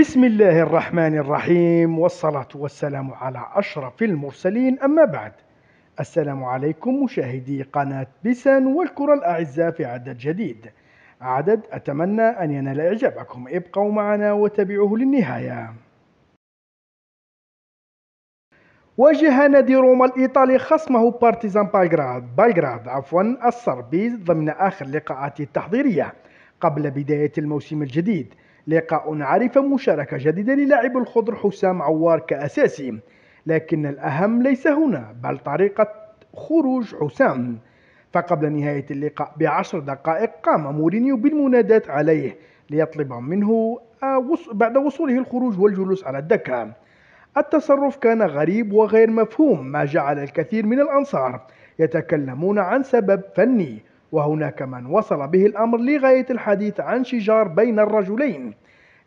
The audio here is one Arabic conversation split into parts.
بسم الله الرحمن الرحيم والصلاة والسلام على أشرف المرسلين أما بعد السلام عليكم مشاهدي قناة بسان والكرة الأعزاء في عدد جديد عدد أتمنى أن ينال إعجابكم ابقوا معنا وتابعوه للنهاية واجه نادي روما الإيطالي خصمه بارتيزان بالغراد بالغراد عفوا الصربي ضمن آخر لقاءاته التحضيرية قبل بداية الموسم الجديد لقاء عرف مشاركة جديدة للاعب الخضر حسام عوار كأساسي لكن الأهم ليس هنا بل طريقة خروج حسام فقبل نهاية اللقاء بعشر دقائق قام مورينيو بالمنادات عليه ليطلب منه آه، بعد وصوله الخروج والجلوس على الدكة التصرف كان غريب وغير مفهوم ما جعل الكثير من الأنصار يتكلمون عن سبب فني وهناك من وصل به الأمر لغاية الحديث عن شجار بين الرجلين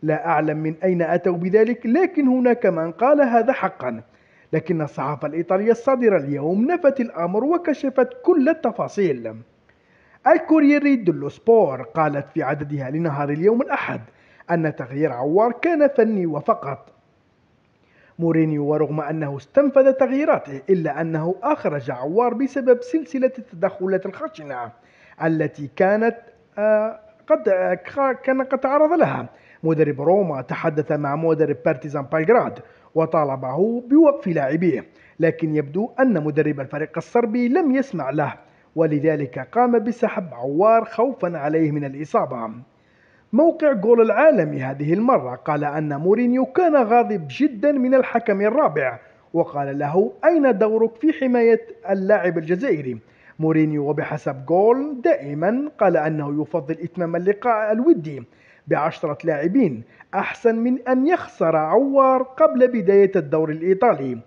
لا أعلم من أين أتوا بذلك لكن هناك من قال هذا حقا لكن الصحافة الإيطالية الصادرة اليوم نفت الأمر وكشفت كل التفاصيل الكورييري دولو سبور قالت في عددها لنهار اليوم الأحد أن تغيير عوار كان فني وفقط مورينيو ورغم أنه استنفذ تغييراته إلا أنه أخرج عوار بسبب سلسلة التدخلات الخشنة التي كانت آه، قد آه، كان قد تعرض لها مدرب روما تحدث مع مدرب بارتيزان بالغراد وطالبه بوقف لاعبيه لكن يبدو أن مدرب الفريق الصربي لم يسمع له ولذلك قام بسحب عوار خوفا عليه من الإصابة موقع جول العالمي هذه المرة قال أن مورينيو كان غاضب جدا من الحكم الرابع وقال له أين دورك في حماية اللاعب الجزائري مورينيو وبحسب جول دائما قال أنه يفضل إتمام اللقاء الودي بعشرة لاعبين أحسن من أن يخسر عوار قبل بداية الدور الإيطالي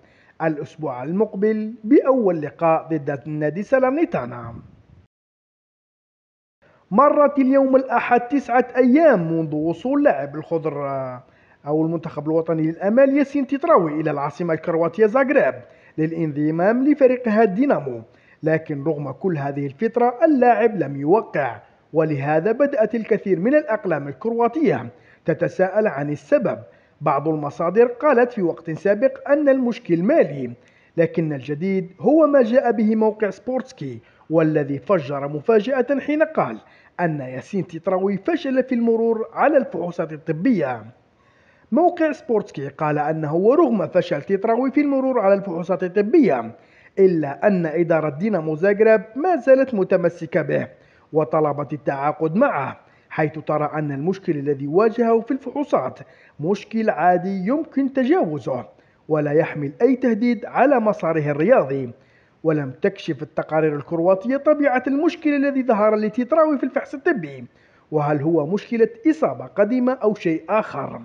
الأسبوع المقبل بأول لقاء ضد نادي سالرنيتانا مرت اليوم الأحد تسعة أيام منذ وصول لاعب الخضر أو المنتخب الوطني للأمال ياسين تتراوي إلى العاصمة الكرواتية زاغريب للانضمام لفريقها الدينامو لكن رغم كل هذه الفترة اللاعب لم يوقع ولهذا بدأت الكثير من الأقلام الكرواتية تتساءل عن السبب بعض المصادر قالت في وقت سابق أن المشكل مالي لكن الجديد هو ما جاء به موقع سبورتسكي والذي فجر مفاجأة حين قال أن ياسين تيتراوي فشل في المرور على الفحوصات الطبية موقع سبورتسكي قال أنه ورغم فشل تيتراوي في المرور على الفحوصات الطبية إلا أن إدارة دينامو زاغرب ما زالت متمسكة به وطلبت التعاقد معه حيث ترى أن المشكل الذي واجهه في الفحوصات مشكل عادي يمكن تجاوزه ولا يحمل أي تهديد على مساره الرياضي ولم تكشف التقارير الكرواتية طبيعة المشكل الذي ظهر لتيتراوي في الفحص الطبي وهل هو مشكلة إصابة قديمة أو شيء آخر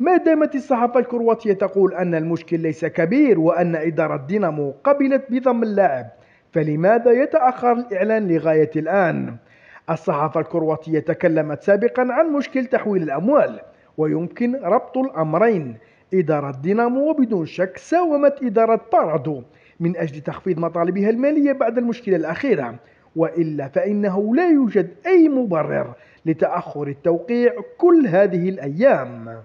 ما دامت الصحافة الكرواتية تقول أن المشكل ليس كبير وأن إدارة دينامو قبلت بضم اللاعب فلماذا يتأخر الإعلان لغاية الآن؟ الصحافة الكرواتية تكلمت سابقا عن مشكل تحويل الأموال ويمكن ربط الأمرين إدارة دينامو وبدون شك ساومت إدارة بارادو من أجل تخفيض مطالبها المالية بعد المشكلة الأخيرة وإلا فإنه لا يوجد أي مبرر لتأخر التوقيع كل هذه الأيام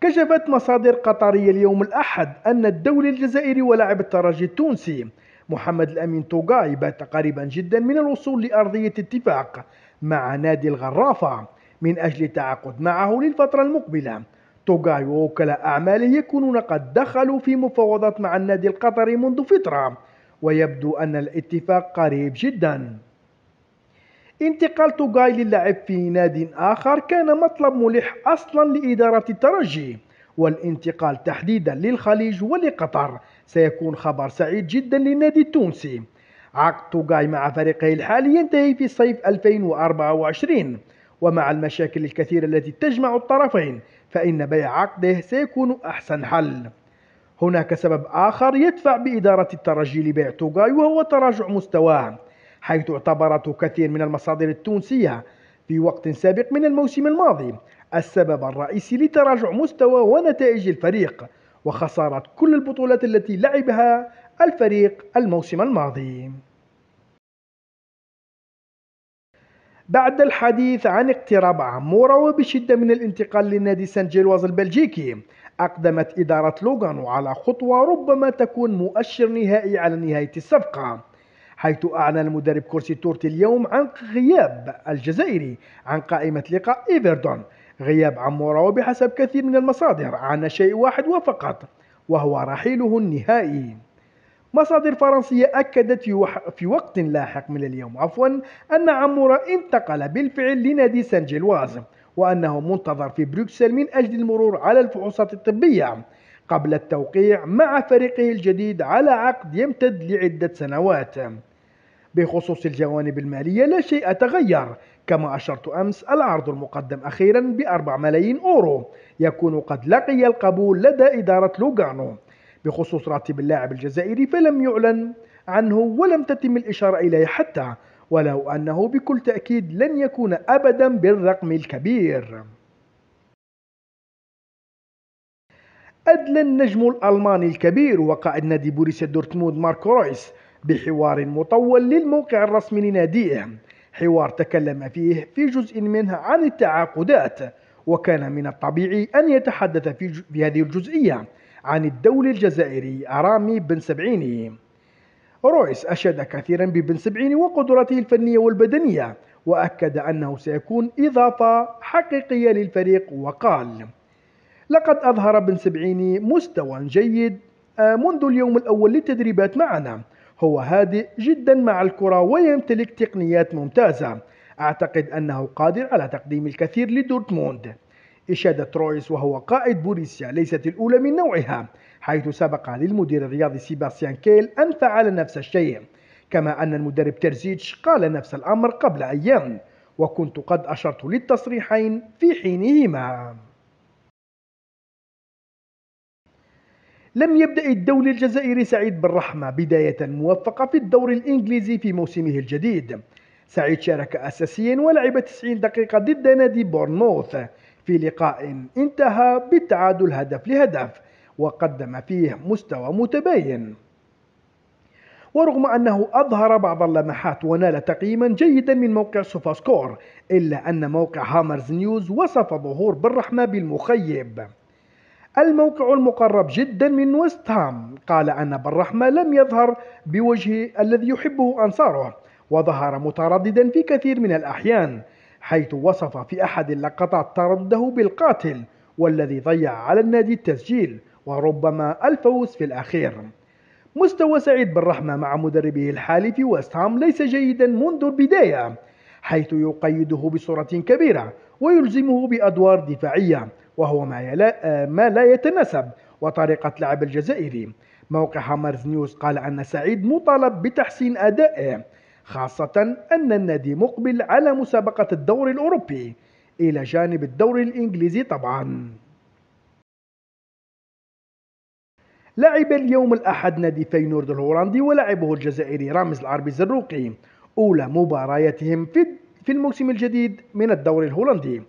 كشفت مصادر قطرية اليوم الأحد أن الدولي الجزائري ولاعب الترجي التونسي محمد الأمين توغاي بات قريبا جدا من الوصول لأرضية اتفاق مع نادي الغرافة من أجل التعاقد معه للفترة المقبلة توغاي ووكلاء أعماله يكونون قد دخلوا في مفاوضات مع النادي القطري منذ فترة ويبدو أن الاتفاق قريب جداً انتقال توغاي للعب في ناد آخر كان مطلب ملح أصلا لإدارة الترجي والانتقال تحديدا للخليج ولقطر سيكون خبر سعيد جدا للنادي التونسي عقد توغاي مع فريقه الحالي ينتهي في صيف 2024 ومع المشاكل الكثيرة التي تجمع الطرفين فإن بيع عقده سيكون أحسن حل هناك سبب آخر يدفع بإدارة الترجي لبيع توغاي وهو تراجع مستواه حيث اعتبرته كثير من المصادر التونسية في وقت سابق من الموسم الماضي السبب الرئيسي لتراجع مستوى ونتائج الفريق وخسارة كل البطولات التي لعبها الفريق الموسم الماضي بعد الحديث عن اقتراب عمورة وبشدة من الانتقال لنادي سان جيرواز البلجيكي أقدمت إدارة لوغانو على خطوة ربما تكون مؤشر نهائي على نهاية الصفقة حيث أعلن المدرب كورسي تورتي اليوم عن غياب الجزائري عن قائمة لقاء إيفردون غياب عمورة وبحسب كثير من المصادر عن شيء واحد وفقط وهو رحيله النهائي مصادر فرنسية أكدت في, في وقت لاحق من اليوم عفوا أن عمورة انتقل بالفعل لنادي سان جيلواز وأنه منتظر في بروكسل من أجل المرور على الفحوصات الطبية قبل التوقيع مع فريقه الجديد على عقد يمتد لعدة سنوات بخصوص الجوانب المالية لا شيء تغير كما أشرت أمس العرض المقدم أخيرا بأربع ملايين أورو يكون قد لقي القبول لدى إدارة لوغانو بخصوص راتب اللاعب الجزائري فلم يعلن عنه ولم تتم الإشارة إليه حتى ولو أنه بكل تأكيد لن يكون أبدا بالرقم الكبير أدلى النجم الألماني الكبير وقائد نادي بوريسيا دورتموند ماركو رويس بحوار مطول للموقع الرسمي لناديه حوار تكلم فيه في جزء منه عن التعاقدات وكان من الطبيعي أن يتحدث في, في هذه الجزئية عن الدولي الجزائري أرامي بن سبعيني رويس أشاد كثيرا ببن سبعيني وقدرته الفنية والبدنية وأكد أنه سيكون إضافة حقيقية للفريق وقال لقد أظهر بن سبعيني مستوى جيد آه، منذ اليوم الأول للتدريبات معنا هو هادئ جدا مع الكرة ويمتلك تقنيات ممتازة أعتقد أنه قادر على تقديم الكثير لدورتموند إشادة رويس وهو قائد بوريسيا ليست الأولى من نوعها حيث سبق للمدير الرياضي سيباستيان كيل أن فعل نفس الشيء كما أن المدرب ترزيتش قال نفس الأمر قبل أيام وكنت قد أشرت للتصريحين في حينهما لم يبدأ الدولي الجزائري سعيد بالرحمة بداية موفقة في الدوري الإنجليزي في موسمه الجديد سعيد شارك أساسيا ولعب 90 دقيقة ضد نادي بورنموث في لقاء انتهى بالتعادل هدف لهدف وقدم فيه مستوى متباين ورغم أنه أظهر بعض اللمحات ونال تقييما جيدا من موقع سوفاسكور إلا أن موقع هامرز نيوز وصف ظهور بالرحمة بالمخيب الموقع المقرب جدا من ويست هام قال أن بالرحمة لم يظهر بوجه الذي يحبه أنصاره وظهر مترددا في كثير من الأحيان حيث وصف في أحد اللقطات ترده بالقاتل والذي ضيع على النادي التسجيل وربما الفوز في الأخير مستوى سعيد بالرحمة مع مدربه الحالي في ويست هام ليس جيدا منذ البداية حيث يقيده بصورة كبيرة ويلزمه بأدوار دفاعية وهو ما آه، ما لا يتناسب وطريقة لعب الجزائري موقع هامرز نيوز قال أن سعيد مطالب بتحسين أدائه خاصة أن النادي مقبل على مسابقة الدوري الأوروبي إلى جانب الدوري الإنجليزي طبعا لعب اليوم الأحد نادي فينورد الهولندي ولاعبه الجزائري رامز العربي زروقي أولى مبارياتهم في الموسم الجديد من الدوري الهولندي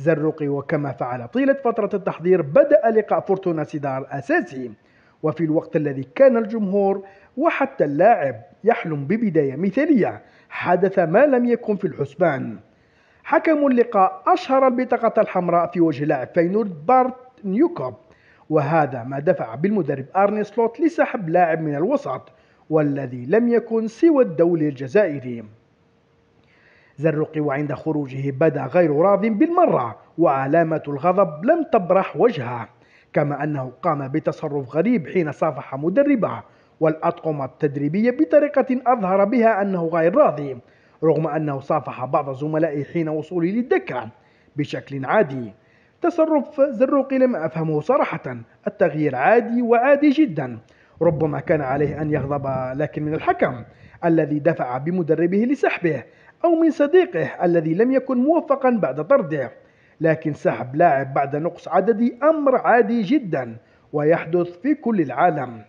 زروقي وكما فعل طيلة فترة التحضير بدأ لقاء فورتونا سيدار أساسي وفي الوقت الذي كان الجمهور وحتى اللاعب يحلم ببداية مثالية حدث ما لم يكن في الحسبان حكم اللقاء أشهر البطاقة الحمراء في وجه لاعب فينورد بارت نيوكوب وهذا ما دفع بالمدرب أرني سلوت لسحب لاعب من الوسط والذي لم يكن سوى الدولي الجزائري زرق وعند خروجه بدا غير راض بالمرة وعلامة الغضب لم تبرح وجهه كما أنه قام بتصرف غريب حين صافح مدربه والأطقم التدريبية بطريقة أظهر بها أنه غير راضي رغم أنه صافح بعض زملائه حين وصوله للدكة بشكل عادي تصرف زروقي لم أفهمه صراحة التغيير عادي وعادي جدا ربما كان عليه أن يغضب لكن من الحكم الذي دفع بمدربه لسحبه أو من صديقه الذي لم يكن موفقا بعد طرده لكن سحب لاعب بعد نقص عددي أمر عادي جدا ويحدث في كل العالم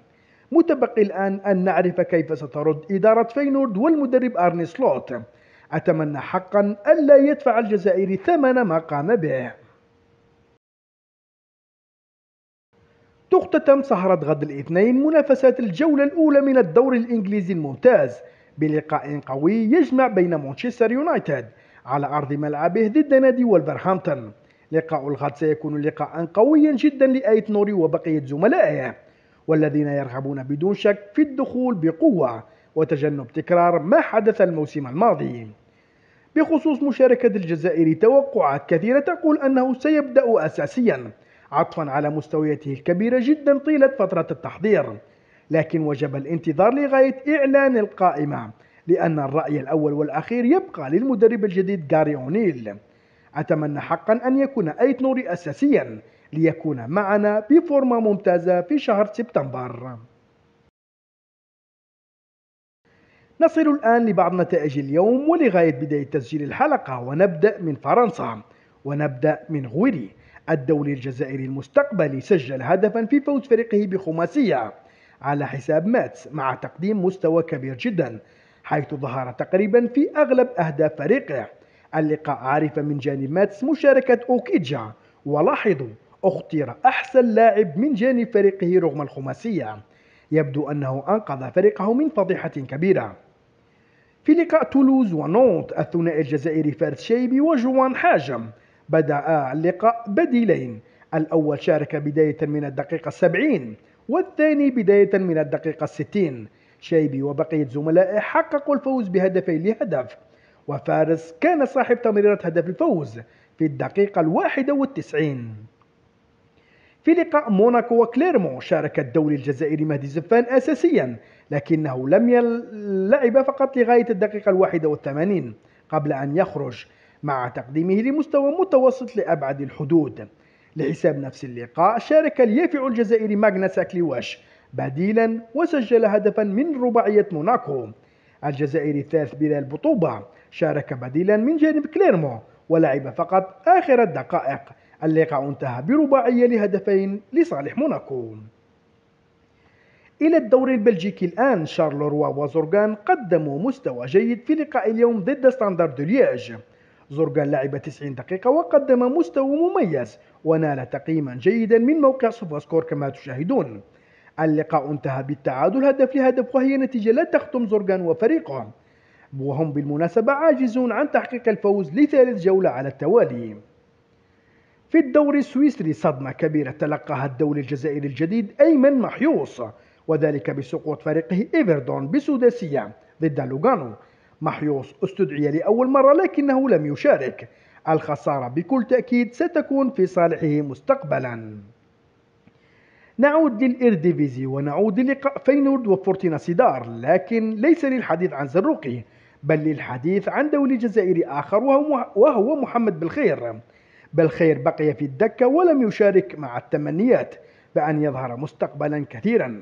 متبقي الآن أن نعرف كيف سترد إدارة فينورد والمدرب أرني سلوت أتمنى حقا ألا يدفع الجزائري ثمن ما قام به تختتم سهرة غد الاثنين منافسات الجولة الأولى من الدوري الإنجليزي الممتاز بلقاء قوي يجمع بين مانشستر يونايتد على أرض ملعبه ضد نادي ولفرهامبتون لقاء الغد سيكون لقاء قويا جدا لأيت نوري وبقية زملائه والذين يرغبون بدون شك في الدخول بقوة وتجنب تكرار ما حدث الموسم الماضي بخصوص مشاركة الجزائري توقعات كثيرة تقول أنه سيبدأ أساسيا عطفا على مستوياته الكبيرة جدا طيلة فترة التحضير لكن وجب الانتظار لغاية إعلان القائمة لأن الرأي الأول والأخير يبقى للمدرب الجديد غاري أونيل أتمنى حقا أن يكون أيت نوري أساسيا ليكون معنا بفورمة ممتازة في شهر سبتمبر نصل الآن لبعض نتائج اليوم ولغاية بداية تسجيل الحلقة ونبدأ من فرنسا ونبدأ من غويري الدولي الجزائري المستقبلي سجل هدفا في فوز فريقه بخماسية على حساب ماتس مع تقديم مستوى كبير جدا حيث ظهر تقريبا في أغلب أهداف فريقه اللقاء عرف من جانب ماتس مشاركة أوكيجا ولاحظوا اختير أحسن لاعب من جانب فريقه رغم الخماسية يبدو أنه أنقذ فريقه من فضيحة كبيرة في لقاء تولوز ونونت الثنائي الجزائري فارس شيبي وجوان حاجم بدأ اللقاء بديلين الأول شارك بداية من الدقيقة السبعين والثاني بداية من الدقيقة 60 شايبي وبقية زملائه حققوا الفوز بهدفي لهدف وفارس كان صاحب تمريرة هدف الفوز في الدقيقة الواحدة والتسعين في لقاء موناكو وكليرمون شارك الدولي الجزائري مهدي زفان أساسيا لكنه لم يلعب فقط لغاية الدقيقة الواحدة والثمانين قبل أن يخرج مع تقديمه لمستوى متوسط لأبعد الحدود لحساب نفس اللقاء شارك اليافع الجزائري ماغناس أكليواش بديلا وسجل هدفا من رباعية موناكو الجزائري الثالث بلال بطوبة شارك بديلا من جانب كليرمو ولعب فقط آخر الدقائق اللقاء انتهى برباعية لهدفين لصالح موناكو إلى الدوري البلجيكي الآن شارلوروا وزورغان قدموا مستوى جيد في لقاء اليوم ضد ستاندرد ليج زورجان لعب 90 دقيقة وقدم مستوى مميز ونال تقييما جيدا من موقع سكور كما تشاهدون اللقاء انتهى بالتعادل هدف لهدف وهي نتيجة لا تخدم زورجان وفريقه وهم بالمناسبة عاجزون عن تحقيق الفوز لثالث جولة على التوالي في الدوري السويسري صدمة كبيرة تلقاها الدولي الجزائري الجديد أيمن محيوص وذلك بسقوط فريقه إيفردون بسداسية ضد لوغانو محيوس استدعي لأول مرة لكنه لم يشارك الخسارة بكل تأكيد ستكون في صالحه مستقبلا نعود للإرديفيزي ونعود للقاء فينورد وفورتينا سيدار لكن ليس للحديث عن زروقي بل للحديث عن دولي جزائري آخر وهو محمد بالخير بالخير بقي في الدكة ولم يشارك مع التمنيات بأن يظهر مستقبلا كثيرا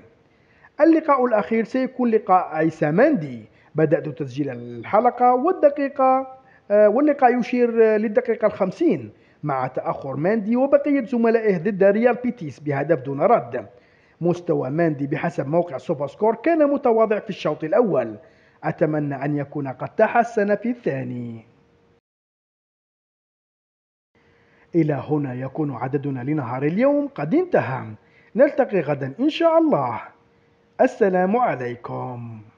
اللقاء الأخير سيكون لقاء عيسى مندي بدأت تسجيل الحلقة والدقيقة آه، واللقاء يشير للدقيقة الخمسين مع تأخر ماندي وبقية زملائه ضد ريال بيتيس بهدف دون رد مستوى ماندي بحسب موقع سوبر سكور كان متواضع في الشوط الأول أتمنى أن يكون قد تحسن في الثاني إلى هنا يكون عددنا لنهار اليوم قد انتهى نلتقي غدا إن شاء الله السلام عليكم